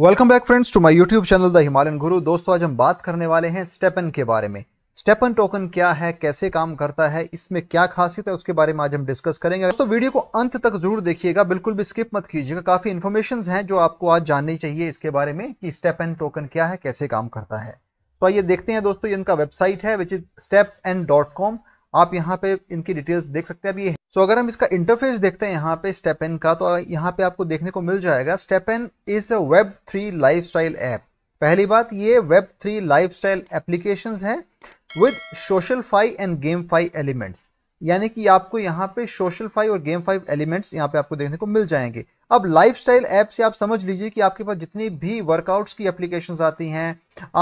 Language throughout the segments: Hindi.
Welcome back friends to my YouTube channel the Himalayan guru दोस्तों आज हम बात करने वाले हैं स्टेपन के बारे में स्टेपन टोकन क्या है कैसे काम करता है इसमें क्या खासियत है उसके बारे में आज हम डिस्कस करेंगे दोस्तों वीडियो को अंत तक जरूर देखिएगा बिल्कुल भी स्किप मत कीजिएगा काफी इन्फॉर्मेशन है जो आपको आज जाननी चाहिए इसके बारे में कि स्टेपन टोकन क्या है कैसे काम करता है तो आइए देखते हैं दोस्तों इनका वेबसाइट है विच इज स्टेप आप यहाँ पे इनकी डिटेल्स देख सकते हैं अभी ये तो अगर हम इसका इंटरफेस देखते हैं यहाँ पे स्टेप एन का तो यहाँ पे आपको देखने को मिल जाएगा STEPN is a web three lifestyle app पहली बात ये web three life style application है with SocialFi and GameFi elements यानी कि आपको यहाँ पे सोशल फाइव और गेम फाइव एलिमेंट्स यहाँ पे आपको देखने को मिल जाएंगे अब लाइफ स्टाइल ऐप से आप समझ लीजिए कि आपके पास जितनी भी वर्कआउट्स की एप्लीकेशन आती हैं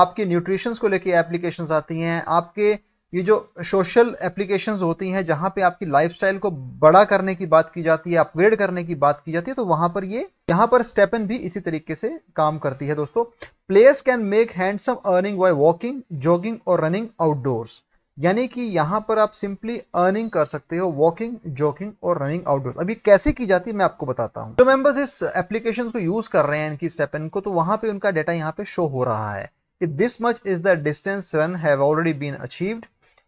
आपके न्यूट्रिशंस को लेके एप्लीकेशन आती हैं आपके ये जो सोशल एप्लीकेशंस होती हैं जहां पे आपकी लाइफस्टाइल को बड़ा करने की बात की जाती है अपग्रेड करने की बात की जाती है तो वहां पर ये यहां पर स्टेपन भी इसी तरीके से काम करती है दोस्तों players can make handsome earning by walking jogging और रनिंग आउटडोर्स यानी कि यहां पर आप सिंपली अर्निंग कर सकते हो वॉकिंग जॉगिंग और रनिंग आउटडोर अभी कैसे की जाती है मैं आपको बताता हूं जो तो मेंबर्स इस एप्लीकेशन को यूज कर रहे हैं इनकी स्टेपन को तो वहां पे उनका डाटा यहाँ पे शो हो रहा है कि this much is the distance run have already been achieved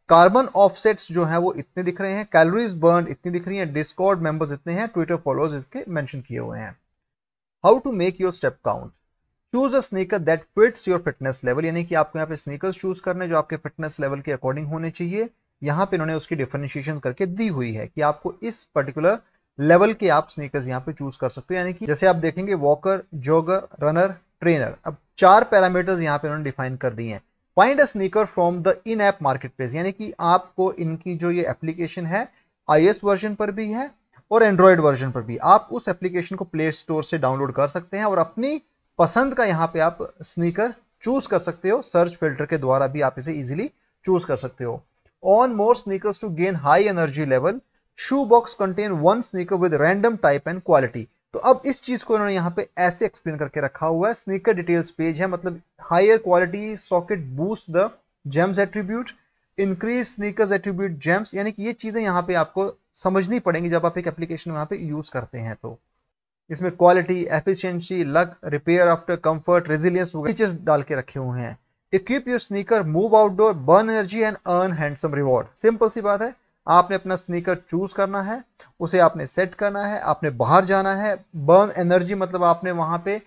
carbon offsets जो है वो इतने दिख रहे हैं कैलोरीज बर्न इतनी दिख रही हैं डिस्कॉर्ड मेंबर्स इतने हैं ट्विटर फॉलोअर्स इसके मेंशन किए हुए हैं how to make your step count choose a sneaker that fits your fitness level यानी कि आपको यहाँ पे स्नीकर्स चूज करने जो आपके फिटनेस लेवल के अकॉर्डिंग होने चाहिए यहाँ पे इन्होंने उसकी डिफरेंशिएशन करके दी हुई है कि आपको इस पर्टिकुलर लेवल के आप स्नीकर्स यहाँ पे चूज कर सकते हो यानी कि जैसे आप देखेंगे वॉकर जॉगर रनर ट्रेनर अब चार पैरामीटर्स यहाँ पे उन्होंने डिफाइन कर दिए हैं find a sneaker from the in app place यानी कि आपको इनकी जो ये एप्लीकेशन है आई वर्जन पर भी है और एंड्रॉयड वर्जन पर भी आप उस एप्लीकेशन को प्ले स्टोर से डाउनलोड कर सकते हैं और अपनी पसंद का यहाँ पे आप स्नीकर चूज कर सकते हो सर्च फिल्टर के द्वारा भी आप इसे इजिली चूज कर सकते हो on more sneakers to gain high energy level shoe box contain one sneaker with random type and quality तो अब इस चीज को इन्होंने यहां पे ऐसे एक्सप्लेन करके रखा हुआ है स्नीकर डिटेल्स पेज है मतलब higher quality socket boost the gems attribute increase sneakers attribute gems यानी कि ये चीजें यहां पे आपको समझनी पड़ेंगी जब आप एक एप्लीकेशन वहां पे यूज करते हैं तो इसमें quality efficiency luck repair after comfort resilience features डाल के रखे हुए हैं equip your sneaker move outdoor burn energy and earn handsome reward simple सी बात है आपने अपना स्नीकर चूज करना है उसे आपने सेट करना है आपने बाहर जाना है बर्न एनर्जी मतलब आपने वहां पे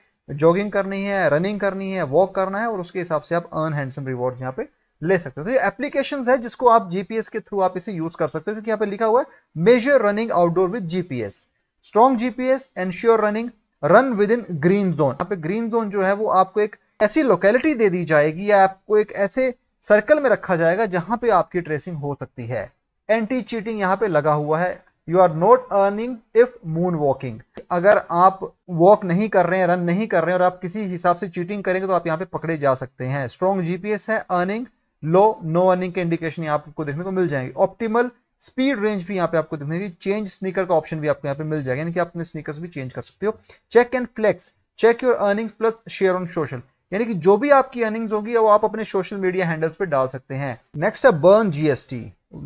जॉगिंग करनी है रनिंग करनी है वॉक करना है और उसके हिसाब से आप अर्न हैंडसम रिवॉर्ड यहाँ पे ले सकते हो तो ये एप्लीकेशन है जिसको आप जीपीएस के थ्रू आप इसे यूज कर सकते हो क्योंकि यहाँ पे लिखा हुआ है measure running outdoor with GPS strong GPS ensure running run with in green zone यहाँ पे ग्रीन जोन जो है वो आपको एक ऐसी लोकेलिटी दे दी जाएगी या आपको एक ऐसे सर्कल में रखा जाएगा जहां पे आपकी ट्रेसिंग हो सकती है एंटी चीटिंग यहाँ पे लगा हुआ है you are not earning if moon walking अगर आप वॉक नहीं कर रहे हैं रन नहीं कर रहे हैं और आप किसी हिसाब से चीटिंग करेंगे तो आप यहाँ पे पकड़े जा सकते हैं स्ट्रॉन्ग जीपीएस है अर्निंग लो नो अर्निंग के इंडिकेशन आपको देखने को मिल जाएंगे ऑप्टिमल स्पीड रेंज भी यहाँ पे आपको देखने की चेंज स्नीकर का ऑप्शन भी आपको यहाँ पे मिल जाएगा यानी कि आप अपने स्नीकर्स भी चेंज कर सकते हो check and flex check your earning plus share on social यानी कि जो भी आपकी अर्निंग्स होगी वो आप अपने सोशल मीडिया हैंडल्स पे डाल सकते हैं नेक्स्ट है burn GST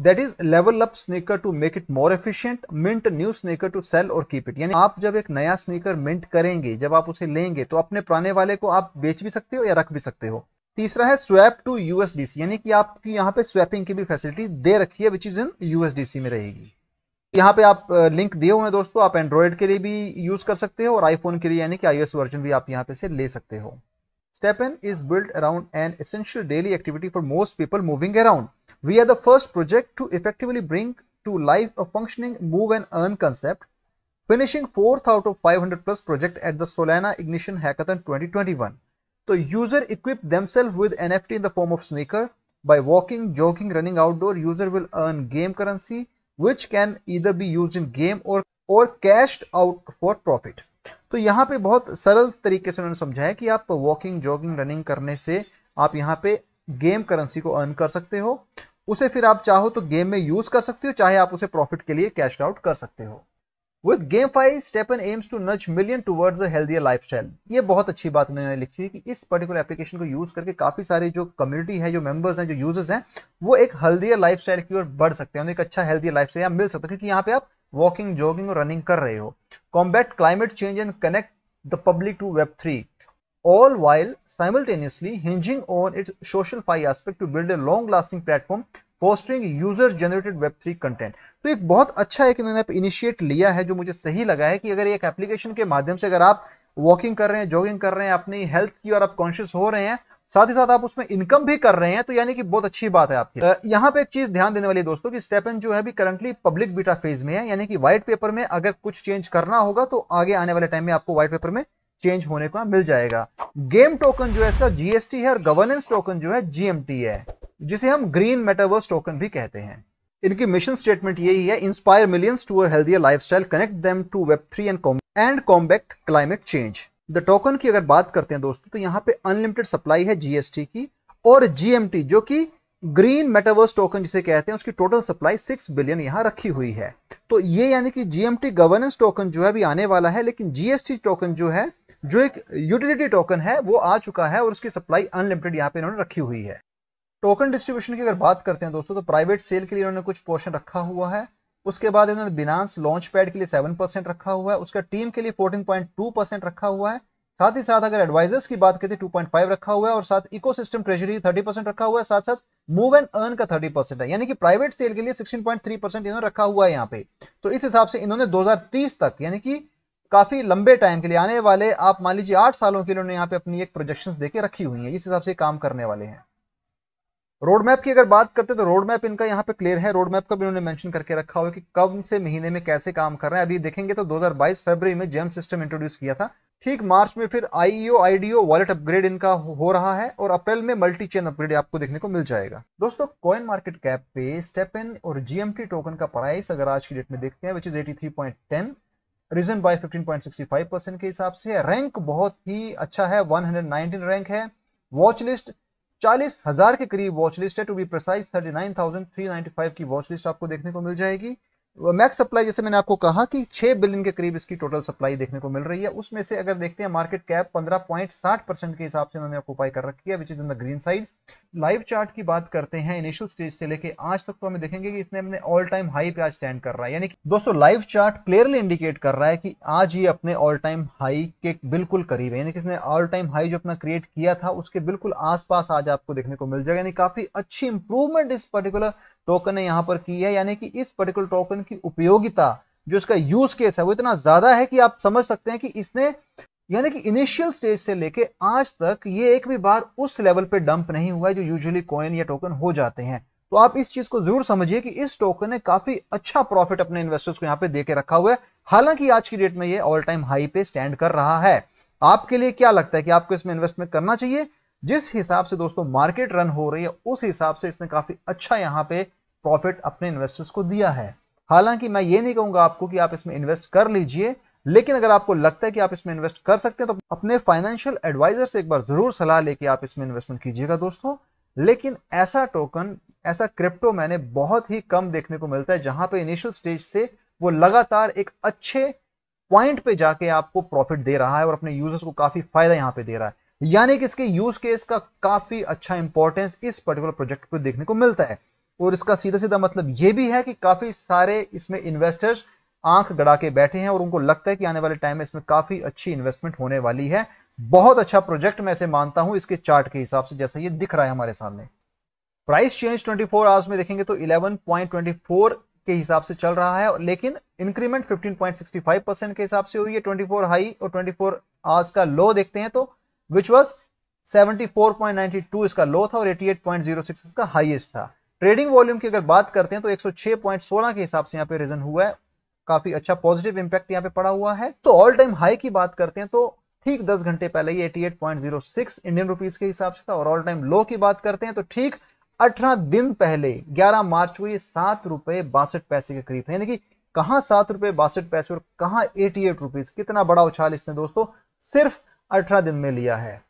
that is level up sneaker to make it more efficient mint new sneaker to sell और कीप इट यानी आप जब एक नया स्नेकर मिंट करेंगे जब आप उसे लेंगे तो अपने पुराने वाले को आप बेच भी सकते हो या रख भी सकते हो तीसरा है स्वैप टू यूएसडीसी यानी कि आपकी यहाँ पे स्वैपिंग की भी फैसिलिटी दे रखी है विच इज इन यूएसडीसी में रहेगी यहाँ पे आप लिंक दिए हुए हैं दोस्तों आप एंड्रॉइड के लिए भी यूज कर सकते हो और आईफोन के लिए यानी कि आईओएस वर्जन भी आप यहाँ पे से ले सकते हो Stepen is built around an essential daily activity for most people moving around. We are the first project to effectively bring to life a functioning move and earn concept, finishing 4th out of 500 plus project at the Solana Ignition Hackathon 2021. The user equipped themselves with NFT in the form of sneaker. By walking, jogging, running outdoor, user will earn game currency, which can either be used in game or, or cashed out for profit. तो यहाँ पे बहुत सरल तरीके से उन्होंने समझाया कि आप वॉकिंग जॉगिंग रनिंग करने से आप यहाँ पे गेम करेंसी को अर्न कर सकते हो उसे फिर आप चाहो तो गेम में यूज कर सकते हो चाहे आप उसे प्रॉफिट के लिए कैश आउट कर सकते हो with GameFi STEPN aims to nudge million towards healthier life style ये बहुत अच्छी बात उन्होंने लिखी है कि इस पर्टिकुलर एप्लीकेशन को यूज करके काफी सारे जो कम्युनिटी है जो मेंबर्स हैं जो यूजर्स हैं वो एक हेल्थियर लाइफ की ओर बढ़ सकते हैं उन्हें एक अच्छा हेल्थियर लाइफ स्टाइल मिल सकता है क्योंकि यहाँ पे आप वॉकिंग जॉगिंग और रनिंग कर रहे हो combat climate change and connect the public to web three all while simultaneously hinging on its SocialFi aspect to build a long lasting platform posting user generated web three content तो एक बहुत अच्छा एक इन्होंने इनिशिएट लिया है जो मुझे सही लगा है कि अगर एक एप्लीकेशन के माध्यम से अगर आप वॉकिंग कर रहे हैं जॉगिंग कर रहे हैं अपनी हेल्थ की और आप कॉन्शियस हो रहे हैं साथ ही साथ आप उसमें इनकम भी कर रहे हैं तो यानी कि बहुत अच्छी बात है आपकी यहाँ पे एक चीज ध्यान देने वाली दोस्तों कि स्टेपन जो है भी करंटली पब्लिक बीटा फेज में है यानी कि व्हाइट पेपर में अगर कुछ चेंज करना होगा तो आगे आने वाले टाइम में आपको व्हाइट पेपर में चेंज होने को मिल जाएगा गेम टोकन जो है इसका जीएसटी है और गवर्नेंस टोकन जो है जीएमटी है जिसे हम ग्रीन मेटावर्स टोकन भी कहते हैं इनकी मिशन स्टेटमेंट यही है inspire millions to a healthier lifestyle connect them to web three and and combat climate change the token की अगर बात करते हैं दोस्तों तो यहां पे अनलिमिटेड सप्लाई है जीएसटी की और जीएमटी जो कि ग्रीन मेटावर्स टोकन जिसे कहते हैं उसकी टोटल सप्लाई सिक्स बिलियन यहां रखी हुई है तो ये यानी कि जीएमटी गवर्नेंस टोकन जो है भी आने वाला है लेकिन जीएसटी टोकन जो है जो एक यूटिलिटी टोकन है वो आ चुका है और उसकी सप्लाई अनलिमिटेड यहाँ पे इन्होंने रखी हुई है टोकन डिस्ट्रीब्यूशन की अगर बात करते हैं दोस्तों तो प्राइवेट सेल के लिए इन्होंने कुछ पोर्शन रखा हुआ है उसके बाद इन्होंने बिनास लॉन्च पैड के लिए सेवन परसेंट रखा हुआ है उसका टीम के लिए फोर्टीन पॉइंट टू परसेंट रखा हुआ है साथ ही साथ अगर एडवाइजर्स की बात करें टू पॉइंट फाइव रखा हुआ है और साथ इकोसिस्टम ट्रेजरी थर्टी परसेंट रखा हुआ है साथ साथ मूव एंड अर्न का थर्टी परसेंट है यानी कि प्राइवेट सेल के लिए सिक्सटीन पॉइंट थ्री परसेंट इन्होंने रखा हुआ है यहाँ पे तो इस हिसाब से इन्होंने दो हजार तीस तक यानी कि काफी लंबे टाइम के लिए आने वाले आप मान लीजिए आठ सालों के लिए उन्होंने यहाँ पे अपनी एक प्रोजेक्शन देकर रखी हुई है इस हिसाब से काम करने वाले हैं रोड मैप की अगर बात करते हैं तो रोड मैप इनका यहाँ पे क्लियर है रोड मैप का भी उन्होंने मेंशन करके रखा हुआ है कि कब से महीने में कैसे काम कर रहे हैं अभी देखेंगे तो 2022 फरवरी में जेम सिस्टम इंट्रोड्यूस किया था ठीक मार्च में फिर आईईओ आईडीओ वॉलेट अपग्रेड इनका हो रहा है और अप्रैल में मल्टी चेन अपग्रेड आपको देखने को मिल जाएगा दोस्तों कॉइन मार्केट कैप पे स्टेप इन और जीएमटी टोकन का प्राइस अगर आज की डेट में देखते हैं which is eighty reason by fifteen के हिसाब से रैंक बहुत ही अच्छा है वन रैंक है वॉच लिस्ट चालीस हजार के करीब वॉच लिस्ट है to be precise thirty nine thousand three ninety five की वॉच लिस्ट आपको देखने को मिल जाएगी मैक्स सप्लाई जैसे मैंने आपको कहा कि 6 बिलियन के करीब इसकी टोटल सप्लाई देखने को मिल रही है उसमें से अगर देखते हैं मार्केट कैप 15.60 परसेंट के हिसाब से उन्होंने ऑक्यूपाई कर रखी है which is in the green side live chart की बात करते हैं इनिशियल स्टेज से लेके आज तक तो हमें देखेंगे कि इसने अपने ऑल टाइम हाई पे आज स्टैंड कर रहा है यानी कि दोस्तों लाइव चार्ट क्लियरली इंडिकेट कर रहा है कि आज ये अपने ऑल टाइम हाई के बिल्कुल करीब है यानी कि इसने ऑल टाइम हाई जो अपना क्रिएट किया था उसके बिल्कुल आसपास आज आपको देखने को मिल जाएगा यानी काफी अच्छी इंप्रूवमेंट इस पर्टिकुलर टोकन ने यहां पर की है यानी कि इस पर्टिकुलर टोकन की उपयोगिता जो इसका यूज केस है वो इतना ज्यादा है कि आप समझ सकते हैं कि इसने यानी कि इनिशियल स्टेज से लेके आज तक ये एक भी बार उस लेवल पे डंप नहीं हुआ है जो यूजुअली कॉइन या टोकन हो जाते हैं तो आप इस चीज को जरूर समझिए कि इस टोकन ने काफी अच्छा प्रॉफिट अपने इन्वेस्टर्स को यहाँ पे देके रखा हुआ है हालांकि आज की डेट में ये ऑल टाइम हाई पे स्टैंड कर रहा है आपके लिए क्या लगता है कि आपको इसमें इन्वेस्टमेंट करना चाहिए जिस हिसाब से दोस्तों मार्केट रन हो रही है उस हिसाब से इसने काफी अच्छा यहाँ पे प्रॉफिट अपने इन्वेस्टर्स को दिया है हालांकि मैं ये नहीं कहूंगा आपको कि आप इसमें इन्वेस्ट कर लीजिए लेकिन अगर आपको लगता है कि आप इसमें इन्वेस्ट कर सकते हैं तो अपने फाइनेंशियल एडवाइजर से एक बार जरूर सलाह लेके आप इसमें इन्वेस्टमेंट कीजिएगा दोस्तों लेकिन ऐसा टोकन ऐसा क्रिप्टो मैंने बहुत ही कम देखने को मिलता है जहां पे इनिशियल स्टेज से वो लगातार एक अच्छे पॉइंट पे जाके आपको प्रॉफिट दे रहा है और अपने यूजर्स को काफी फायदा यहाँ पे दे रहा है यानी कि इसके यूज केस का काफी अच्छा इंपॉर्टेंस इस पर्टिकुलर प्रोजेक्ट को देखने को मिलता है और इसका सीधा सीधा मतलब यह भी है कि काफी सारे इसमें इन्वेस्टर्स आंख गड़ा के बैठे हैं और उनको लगता है कि आने वाले टाइम में इसमें काफी अच्छी इन्वेस्टमेंट होने वाली है बहुत अच्छा प्रोजेक्ट मैं ऐसे मानता हूं इसके चार्ट के हिसाब से जैसा ये दिख रहा है हमारे सामने प्राइस चेंज 24 फोर आवर्स में देखेंगे तो 11.24 के हिसाब से चल रहा है लेकिन इंक्रीमेंट 15.65 परसेंट के हिसाब से हुई है 24 हाई और 24 आवर्स का लो देखते हैं तो विच वॉज 74.92 इसका लो था और 88.06 इसका हाईएस्ट था ट्रेडिंग वॉल्यूम की अगर बात करते हैं तो 106.16 के हिसाब से यहाँ पे रीजन हुआ है काफी अच्छा पॉजिटिव इंपैक्ट यहाँ पे पड़ा हुआ है तो ऑल टाइम हाई की बात करते हैं तो ठीक 10 घंटे पहले ये 88.06 इंडियन रुपीस के हिसाब से था और ऑल टाइम लो की बात करते हैं तो ठीक 18 दिन पहले 11 मार्च को ये सात रुपए बासठ पैसे के करीब है यानी कि कहाँ सात रुपए बासठ पैसे और कहा एटी एट रुपीज कितना बड़ा उछाल इसने दोस्तों सिर्फ अठारह दिन में लिया है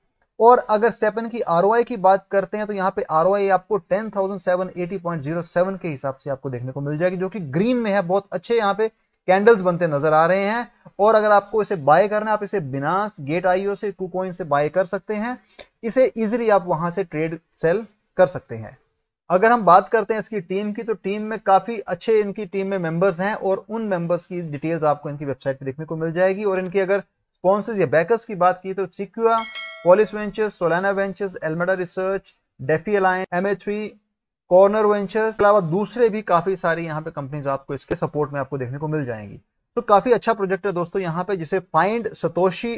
और अगर स्टेपन की आर की बात करते हैं तो यहाँ पे आर आपको 10,780.07 के हिसाब से आपको देखने को मिल जाएगी जो कि ग्रीन में है बहुत अच्छे यहाँ पे कैंडल्स बनते नजर आ रहे हैं और अगर आपको इसे बाय करना आप इसे बिनास गेट आईओ से टू कोइन से बाय कर सकते हैं इसे इजिली आप वहां से ट्रेड सेल कर सकते हैं अगर हम बात करते हैं इसकी टीम की तो टीम में काफी अच्छे इनकी टीम में मेंबर्स हैं और उन मेंबर्स की डिटेल्स आपको इनकी वेबसाइट पे देखने को मिल जाएगी और इनकी अगर कौन से बैकर्स की बात की तो Sequoia Folius ventures Solana ventures Alameda research DeFi alliance M corner ventures अलावा दूसरे भी काफी सारी यहाँ पे कंपनीज आपको इसके सपोर्ट में आपको देखने को मिल जाएंगी तो काफी अच्छा प्रोजेक्ट है दोस्तों यहाँ पे जिसे फाइंड सतोशी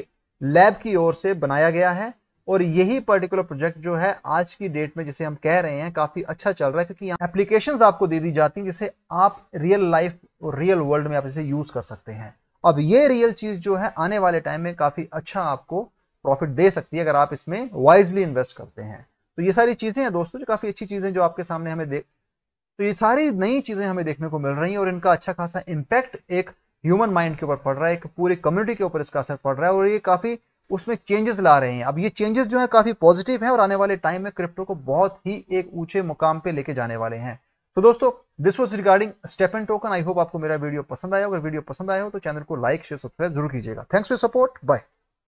लैब की ओर से बनाया गया है और यही पर्टिकुलर प्रोजेक्ट जो है आज की डेट में जिसे हम कह रहे हैं काफी अच्छा चल रहा है क्योंकि यहाँ एप्लीकेशन आपको दे दी जाती है जिसे आप रियल लाइफ और रियल वर्ल्ड में आप इसे यूज कर सकते हैं अब ये रियल चीज जो है आने वाले टाइम में काफी अच्छा आपको प्रॉफिट दे सकती है अगर आप इसमें वाइजली इन्वेस्ट करते हैं तो ये सारी चीजें हैं दोस्तों जो काफी अच्छी चीजें जो आपके सामने हमें देख तो ये सारी नई चीजें हमें देखने को मिल रही हैं और इनका अच्छा खासा इम्पैक्ट एक ह्यूमन माइंड के ऊपर पड़ रहा है एक पूरी कम्युनिटी के ऊपर इसका असर पड़ रहा है और ये काफी उसमें चेंजेस ला रहे हैं अब ये चेंजेस जो है काफी पॉजिटिव है और आने वाले टाइम में क्रिप्टो को बहुत ही एक ऊंचे मुकाम पे लेके जाने वाले हैं तो दोस्तों this was regarding STEPN token I hope आपको मेरा वीडियो पसंद आया अगर वीडियो पसंद आया हो तो चैनल को लाइक शेयर सब्सक्राइब जरूर कीजिएगा थैंक्स फॉर सपोर्ट बाय